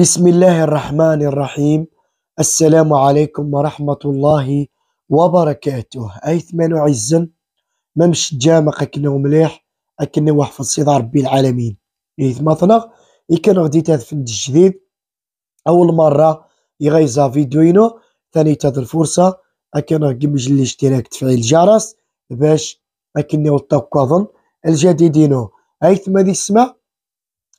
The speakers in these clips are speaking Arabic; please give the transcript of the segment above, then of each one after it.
بسم الله الرحمن الرحيم السلام عليكم ورحمة الله وبركاته أيثمان عزا ممش جامق أكنو مليح أكنو وحفظ صيد ربي العالمين إيثما ثنغ إيكان غدي تهدفن الجديد أول مرة يغيزا فيديوينو ثاني تهد الفرصة أكن غمج الاشتراك تفعيل الجرس باش أكنو التوقظن الجديدينو أيثما دي السما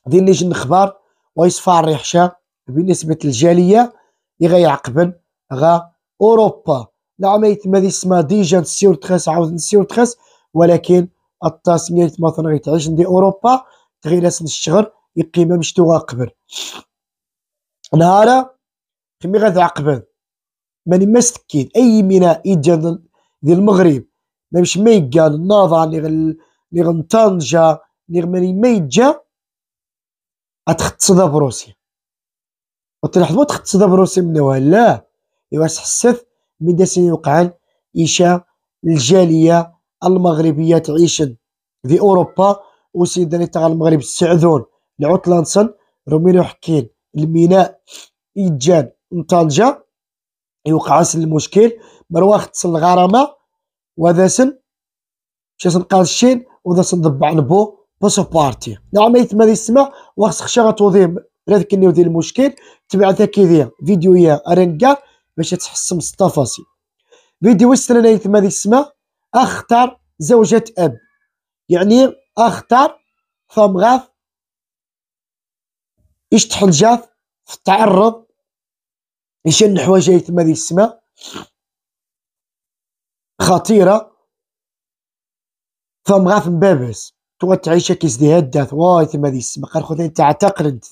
دي نجن خبار ويصفى الريحشه بالنسبه للجاليه اللي غيعقبن غا اوروبا نعم يتم هذه اسمها ديجا نسيو تخس عاود نسيو تخس ولكن التسميه مثلا غيتعجن ندي اوروبا تغير سن الشهر يقيمه مشتو غا قبل نهار كمي غتعقبن ماني ما مستكين اي ميناء ديال ديال المغرب ما مش ما يقال الناظر اللي اللي طنجه ماني ما غتختصد بروسيا وتلاحظوا تختصد بروسيا من لا ايوا حسث من داسين وقعان ايشا الجاليه المغربيه تعيش في اوروبا وسيدنا تاع المغرب السعدون لعطلانسن روميرو حكين الميناء ايجان طنجه يوقع المشكل مرواخ تصل الغرامه وذا سن مشى سنقال الشين وذا ضبع نبو بصف بارتي نعم ما يسمع وخصك شغل توضيم راذك النيو ذي المشكل تبع ذاك ذي فيديو يا ارنكار باش تحسم التفاصيل فيديو السنه يتم هذه السماء اختار زوجة اب يعني اختار غاف اش جاف في التعرض اش الحوايج يتم هذه السماء خطيرة غاف مبابس توت عيشك ازدهاد داث واي تماديس بقى خذ انت اعتقد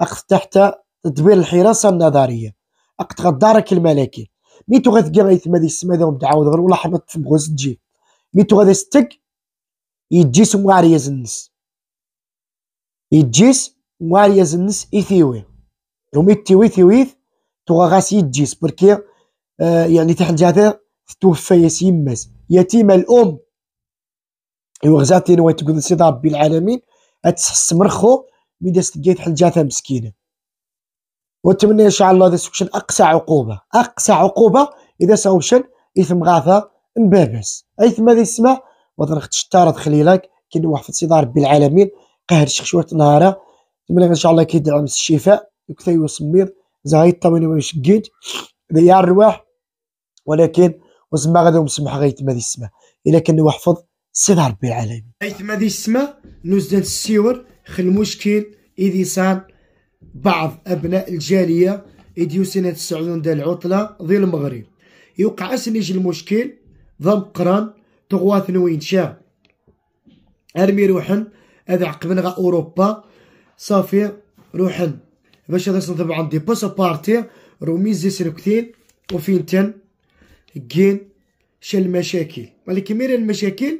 اخذ تحت تدبير الحراسه النظريه اخذ غدارك الملكي مي تو غتلقى غير تماديس ماذا تعاود غير ولا حبط في بغوز تجي مي تو ستك يجيس معريز النس يجيس معريز النس إثيوي ومي تيوي ثيويث تغا غاس يجيس بركي آه يعني تحت جاثر توفى ياس ماس يتيم الأم يوغزاتين نويت تقول سيد ربي العالمين اتحس مرخو مي داس حل حلجاتها مسكينه واتمنى ان شاء الله هذا سوكشن اقصى عقوبه اقصى عقوبه اذا سوشن اثم غاثا مبابس ايثم السماء يسمع وضرخت شتارة خليلك كي في سيد ربي العالمين قهر شويه نهارة نتمنى ان شاء الله كي يدعم الشفاء وكثير وسمير زهاي طويل ويشقيد ذي الرواح ولكن وزما نسمح غير غيت ما السماء الا كان وحفظ سيد ربي العالمين ايثما ذي السماء نزدان السيور خ المشكل اذي صار بعض ابناء الجاليه سنة السعوديون دا العطله ذي المغرب يوقع اسنج المشكل ضم قران تغواث نوين شا ارمي روحن هذا عقبنا غا اوروبا صافي روحن باش هذا صنطب عندي بارتي روميز زي وفين وفينتن جين شا المشاكل ولكن مير المشاكل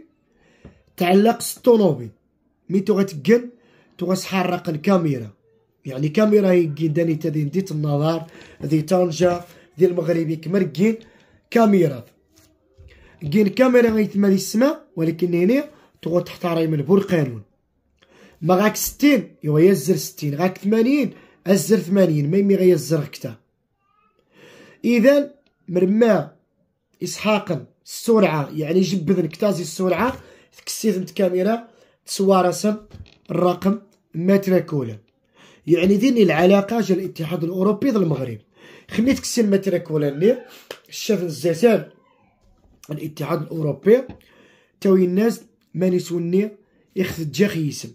تعلق الطوموبيل مي تو غتقل تو غتحرق الكاميرا يعني كاميرا هي داني تا ديت النظر ذي طنجة ديال المغربي كمركين كاميرا كين كاميرا غيتما السماء ولكن هنا تو تحترم البور قانون ما غاك ستين إوا يزر ستين غاك ثمانين أزر ثمانين ميمي غيزر كتا إذا مرما إسحاقا السرعة يعني جبذ كتازي السرعة تكسيزمت الكاميرا تسوى رسم الرقم متراكولا يعني ديني العلاقة جا الاتحاد الأوروبي ذا المغرب خميت كسين متراكولا ني الشاف الزيتان الاتحاد الأوروبي تاوي الناس ماني سوني يخفت جا خيسم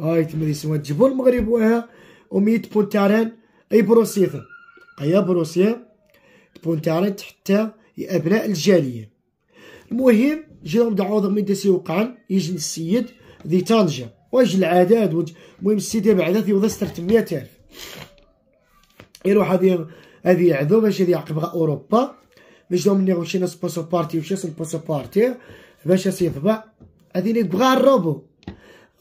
هاي تمري سوا تجيبو المغرب وها وميت بونتاران اي بروسيثا قيا بروسيا بونتاران حتى ابناء الجالية المهم جيهم عوض من تسي وقعن يجي السيد ذي طنجة واش العدد وج المهم السيد دابا عدد يوضا الف يروح هذه هذه يعذو باش هذه يعقب اوروبا باش دوم نيغو شي ناس بوسو بارتي وشي ناس بوسو بارتي باش يطبع هذه اللي بغا الروبو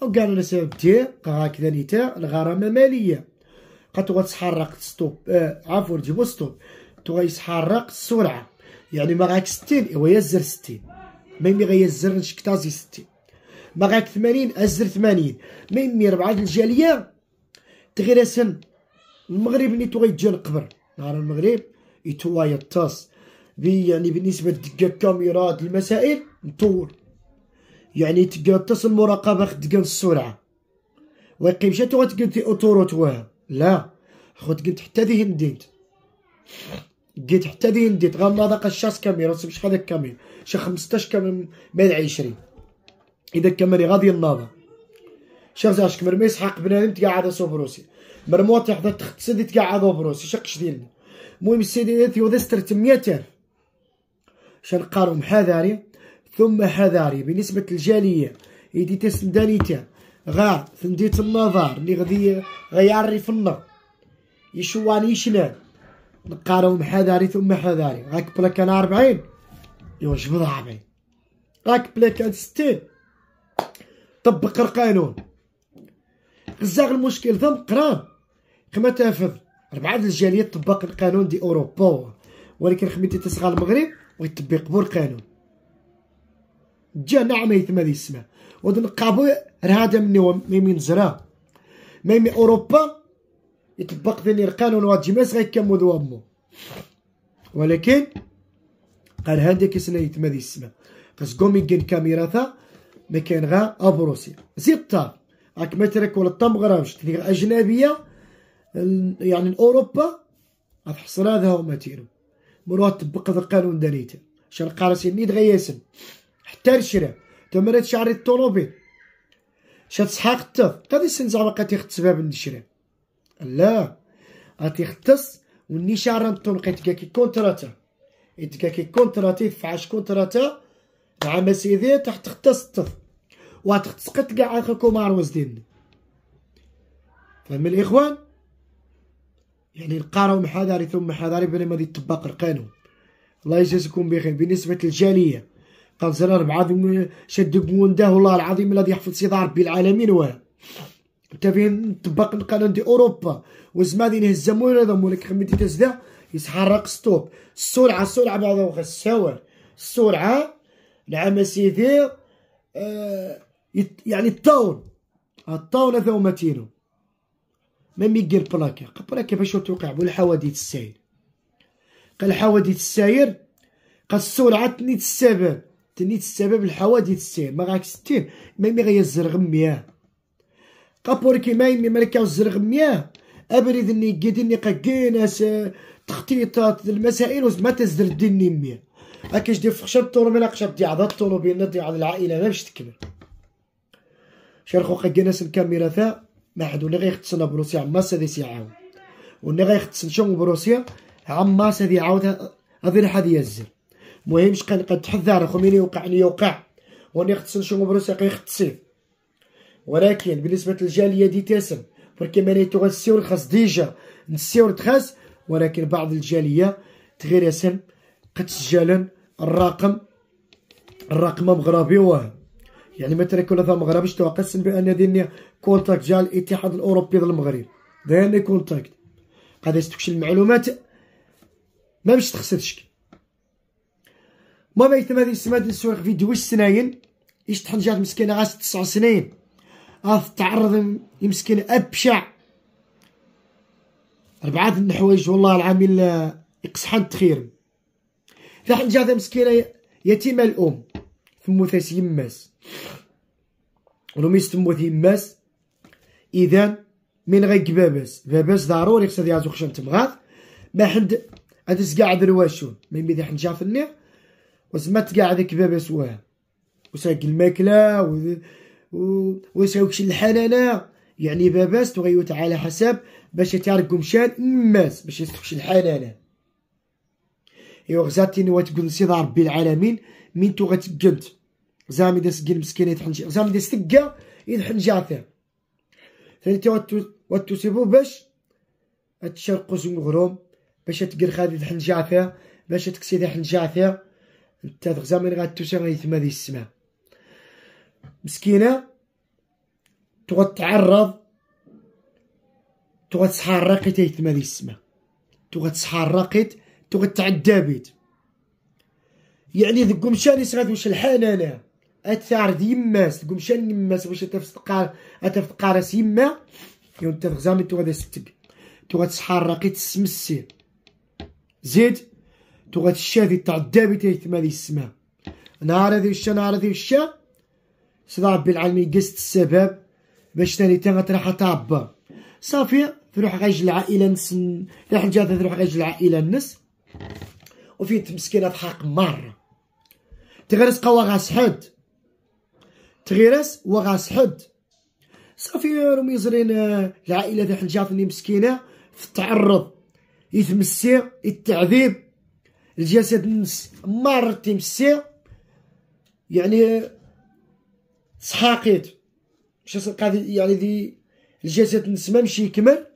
وقالوا انا سبب تي هكذا نيتا الغرامه ماليه قد تحرق ستوب آه عفوا تجيبو ستوب تو يتحرق السرعه يعني ما غاك ستين هو يزر ستين ما يمي غيزر شكتازي ستي باغي 80 ازر 80 ما يمي ربعه الجاليه تغير سن المغرب اللي تو غيتجي القبر نهار المغرب يتوا يطاس بي يعني بالنسبه لدكا كاميرات المسائل نطول يعني تلقى طاس المراقبه خدكا السرعه ويقيم شاتو غتلقى اوتوروت واه لا خد قلت حتى ذي هندينت ديت حتى دين ديت غا مناطق الشاس كاميرا باش هذاك كامير شي 15 كامير مال 20 اذا كاميري غادي ينوض شي زاش كمر ما يسحق بنادم تقعد سو بروسي مرموت حدا تخت سيدي تقعد بروسي شقش ديال المهم السيدي ثيو دستر 800 شنقارهم حذاري ثم حذاري بالنسبه للجاليه يدي تسندانيتا غا ثنديت النظر اللي غادي غيعري في النار يشواني شلال نقارو حذاري ثم حذاري غاك بلا كان 40 يوجبد 40 غاك بلا كان 60 طبق القانون غزاغ المشكل ذم مقران كما تافذ أربعة الجاليات طبق القانون دي اوروبا ولكن خميتي تسغى المغرب ويطبق بور القانون جا نعم يتما دي السماء ودن قابو راه هذا من ميمين زرا ميمي اوروبا يطبق ذني القانون واجماس غيكمو ذوامو ولكن قال هاديك ما دي السماء خاص كومي كان كاميرا ثا ما كان غا ابروسي تا راك ما ترك ولا الطم تلقى اجنبيه يعني اوروبا غتحصل هذا هما تيرو مروه تطبق هذا القانون دانيته شال قارسي نيد غياسن حتى الشرا تمرات شعري الطوموبيل شات صحاق تا قادي سن زعما قاتي خت سباب الشرا لا يختص والنيشان راه متنقيت كي كونتراتا إذ كي كونتراتي فعاش كونتراتا العام سيدي تحت تختص الطف وغتختص كاع اخركم معروز دين فهم الاخوان يعني القارو محاضري ثم محاذري بينما غادي يطبق القانون الله يجازيكم بخير بالنسبة للجالية قال زرار بعظم شد بونده والله العظيم الذي يحفظ سيدي ربي العالمين وهذا انت فين طبق القانون دي اوروبا وزما دين هزمونا هذا مولك خميتي تزدا يتحرك ستوب السرعه السرعه وخا السور السرعه نعم سيدي آه يعني الطاون الطاون هذا هو متينو ما ميقل بلاكي بلاكي باش توقع بالحوادث السير قال الحوادث السير قال السرعه تنيت السبب تنيت السبب الحوادث السير ما غاك ستين ما ميغيزر غمياه مياه قابوركي كيما يمي ملكا الزرغ مياه ابريد اني قيدني قاكيناس تخطيطات المسائل وما تزدر دني مياه اكيش دي فخشب طور ملا قشب دي عضات طولو بين دي على العائله ما باش تكمل شرخو قاكيناس الكاميرا ثا ما حد ولا غير يختصنا بروسيا عما سادي سي عاون ولا غير يختصن شون بروسيا عما سادي عاود هذي لحد يزر مهمش قد تحذر خوميني وقع لي وقع وني يختصن شون بروسيا قي ختصيف ولكن بالنسبه للجاليه دي تاسم بركي ماليتو غنسيور خاص ديجا نسيور تخاس ولكن بعض الجاليه تغير تغيرسن قد سجلن الرقم الرقم مغربي واه يعني مثلا كنا في المغرب شتو قسم بان ديني كونتاكت جا الاتحاد الاوروبي للمغرب ديني كونتاكت قد تكشي المعلومات ما باش تخسرش ما بيت ما دي سماد في فيديو السناين ايش تحنجات مسكينه عاش تسع سنين تعرض يمسكين ابشع ربعات الحوايج والله العامل يقصحن تخير ذا حنجة مسكينة يتيمة الأم ثموثاس يماس ولوميس تموث يماس إذا من غير باباس باباس ضروري خصها ديال خشم تمغاث ما حد هادس كاع درواشون ما يمدي حنجة في النير وزما تقاعد كباباس واه وساق الماكلة وذ... وساوكش الحلالة يعني باباس تغيوت على حسب باش تعرف قمشان ماس باش يسوكش الحلالة يوغزاتي نوا تقول سيد ربي العالمين من تو غتقد زامي داس قيل مسكين يتحنجي زامي داس تكا يتحنجا فيه ثاني واتوسيبو باش تشرقو زون غروم باش تقر خادي تحنجا فيه باش تكسي تحنجا فيه انت زامي غاتوسي غيثما ذي السماء مسكينة تبغى تعرض تبغى تسحار راقيت هيت مالي السما تبغى تسحار راقيت تبغى تعدى بيت يعني ذي قمشاني سغاد وش الحال انا اثار ديماس قمشاني يماس واش تفتقا راس يما يوم تفغزامي تو غادا ستك تو غاتسحار راقي تسمسي زيد تو غاتشافي تعدى بيت يتما السماء السما نهار هذي وشا نهار هذي وشا سيدي ربي العالمين قست السبب باش تاني تا غتريح تعبر صافي تروح غاج العائله نس راح الجاده تروح غاج العائله نس وفي تمسكينه في حق مره تغرس قوا حد تغرس حد صافي راهم يزرين آه، العائله ذي حنجاتني مسكينه في التعرض يتمسي التعذيب الجسد مرة تمسي يعني سحاقيت مشى قاضي يعني ذي الجسد نسمى مشي يكمل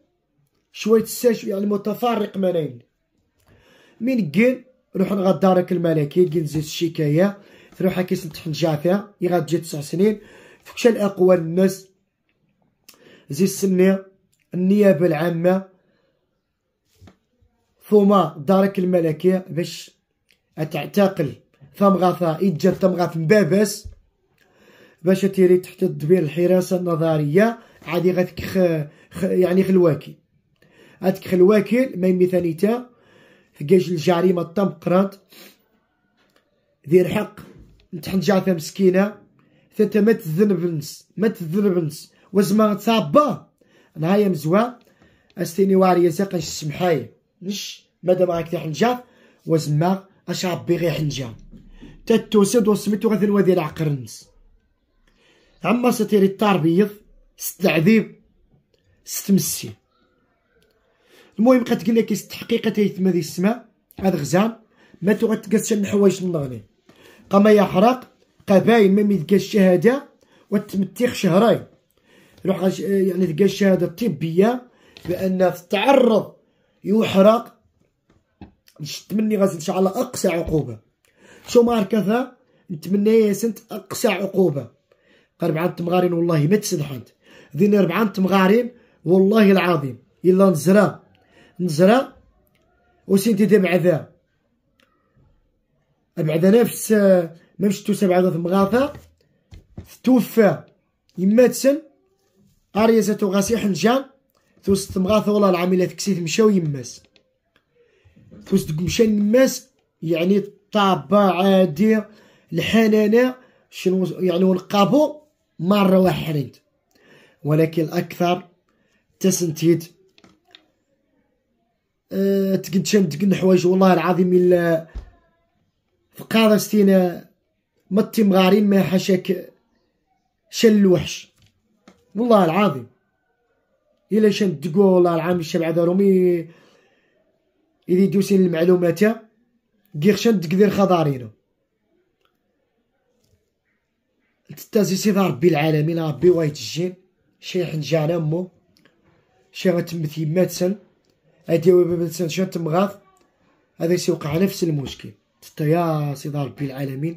شويه الساش يعني متفرق منين من كين نروح نغدارك الملكي كين زيد الشكايه تروح هاكي سنتحن جافيا يغاد تجي تسع سنين فكش الاقوى الناس زيد السنيه النيابه العامه ثم دارك الملكيه باش تعتقل ثم غاثا يتجر ثم غاث مبابس باش تيري تحت الدبير الحراسه النظريه عادي غتكخ يعني خلواكي هاتك خلواكي ما يمثاني ثاني تا كاج الجريمه الطم دير حق نتحنجع فيها مسكينه ثلاثة ما تذنب نس ما تذنب نس وزما تصابا نهاية مزوا استيني واريا ساق السمحاية نش مادام راك تحنجا وزما اش ربي غير حنجه تتوسد وسميتو غير الوادي العقر نس عما ستيري التربيض ست ستمسي المهم قد قلنا كي تحقيقة تيتم ذي السماء هذا غزال ما تغتقاش الحوايج النغني قام يحرق قبايل ما ميلقى الشهاده وتمتيخ شهرين روح يعني تلقى الشهاده الطبيه بان تتعرض يحرق نتمنى غاز ان شاء الله اقصى عقوبه شو ماركة نتمنى سنت اقصى عقوبه ربعة تمغارين والله ما تسدحنت ذين ربعة تمغارين والله العظيم إلا نزرا نزرا وسنتي دي بعدا بعدا نفس ما مشتو سبعة مغاثة توفى يما تسن أريزة غاسي حنجان توس تمغاثة والله العاملة تكسيت مشاو يماس توس مشا يماس يعني طابة عادية الحنانة شنو يعني ونقابو مرة واحد ولكن الأكثر تسنتيد أه تقد شم حوايج والله العظيم إلا في قاضي ستينا ما مغارين ما حاشاك شل الوحش والله العظيم إلا شم تقول والله العام الشبع دارومي إذا دوسين المعلومات كيخشن تقدر خضارينو تتازي سيدي ربي العالمين ربي الجين شيخ حنجانا مو شي غتمت ماتسن هادي ماتسن شي تمغاض هذا سيوقع نفس المشكل تتا يا سيدي ربي العالمين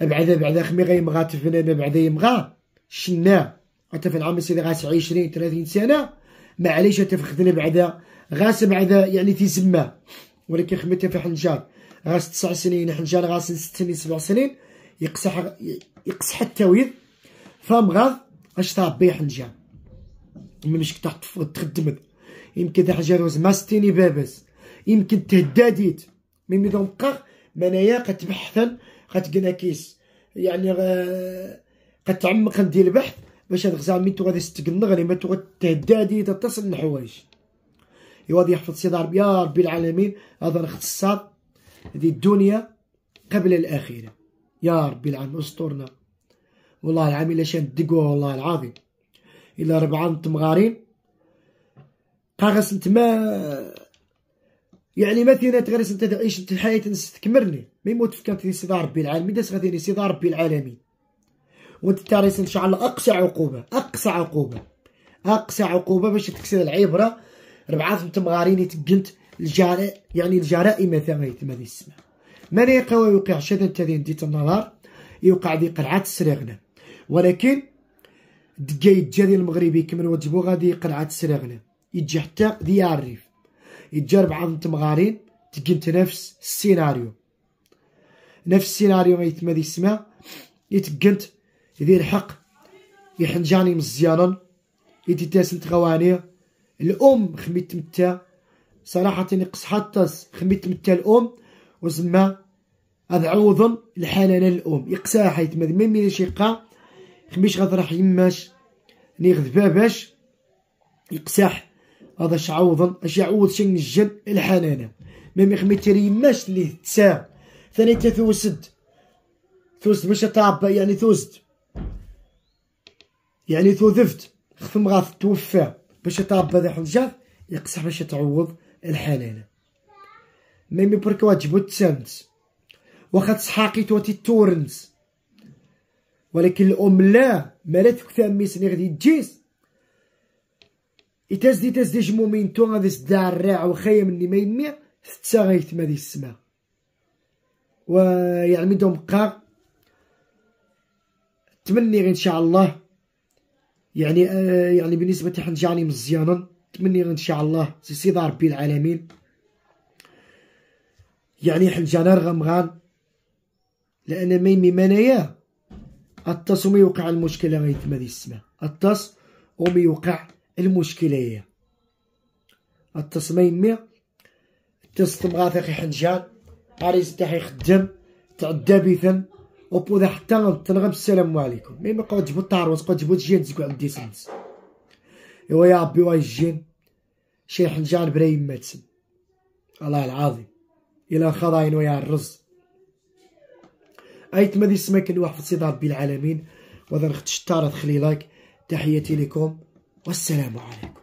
بعدا بعدا خمي غيمغات فنان بعدا يمغا شنا حتى في العام سيدي غاس عشرين ثلاثين سنه معليش تفخذنا بعدا غاس بعدا يعني تيسما ولكن خمي في حنجار غاس تسع سنين حنجار غاس ست سنين سبع سنين يقصح يقصح التعويض فمغاض اش تربي حنجة من مش كنت تفرض تخدم يمكن حاجة روز ماستيني بابس يمكن تهداديت ميمي دون بقى منايا قتبحثن كيس يعني قتعمق ندير البحث باش هاد غزال ميتو غادي يستقنغ لي ميتو غتهدادي تتصل الحوايج غادي يحفظ سيدي ربي يا ربي العالمين هذا الخصار هذه الدنيا قبل الاخره يا ربي العام استرنا والله العام الا شان دقوه والله العظيم الا ربعه نت مغارين قاغس انت ما يعني ما تينا تغرس انت تعيش انت الحياه تستكمرني ما يموت في كانت سيدي ربي العالمين داس غادي سيدي ربي العالمين وانت تاريس ان شاء الله اقصى عقوبه اقصى عقوبه اقصى عقوبه باش تكسر العبره ربعه مغارين تبينت الجرائم يعني الجرائم ثما يتما السماء مريقة ويوقع شذا تاذي ديت النهار يوقع ذي قرعة سراغنا ولكن دقاي الجاري المغربي كما وجبو غادي قرعة سراغنا يجي حتى ديار الريف يجي ربعة من تمغارين تقنت نفس السيناريو نفس السيناريو ما ذي السماء يتقنت ذي الحق يحنجاني مزيانا يتتاسن تغواني الأم خميت متى صراحة نقص حتى خميت متى الأم وزما هذا عوض الحنانه الام يقساها حيت ما ميلا شقه خميش غطرح يماش ني يعني غذبا باش يقساح هذا شعوض اش يعوض شي نجم الحنانه ما ميخمي تري يماش اللي تسا ثاني تثوسد ثوسد باش تعبى يعني ثوسد يعني ثوذفت خفم غاث توفى باش تعبى ذا حنجاف يقسح باش تعوض الحنانه ميمي بركوا تجبد تسامت واخا تسحاقي توتي تورنس ولكن الام لا مالا تكتامي سني غادي تجيس إتاز دي تاز دي جمو مين تو غادي سدع الراع وخايا مني ما يمي ستا غيتما دي السما ويعمي دوم قا تمني غير ان شاء الله يعني آه يعني بالنسبه تحنجاني مزيانا تمني غير ان شاء الله سي سيدي ربي العالمين يعني حنجانر غمغان لان ميمي منايا الطاس ومي يوقع المشكله غيتما دي السماء الطاس ومي يوقع المشكله هي الطاس ميمي الطاس تبغى اخي حنجان عريس تاعي تعدا تعدى بيثم وبوذا حتى غنطلق السلام عليكم ميمي قعد تجبد الطاروس قعد تجبد جين تزكو عندي سنس ايوا يا ربي واي الجين شي حنجان بلا يما الله العظيم الى خضاين ويا الرز ايت مدي سمك الواحد في صدار العالمين وذا نختش تارة خليلاك تحياتي لكم والسلام عليكم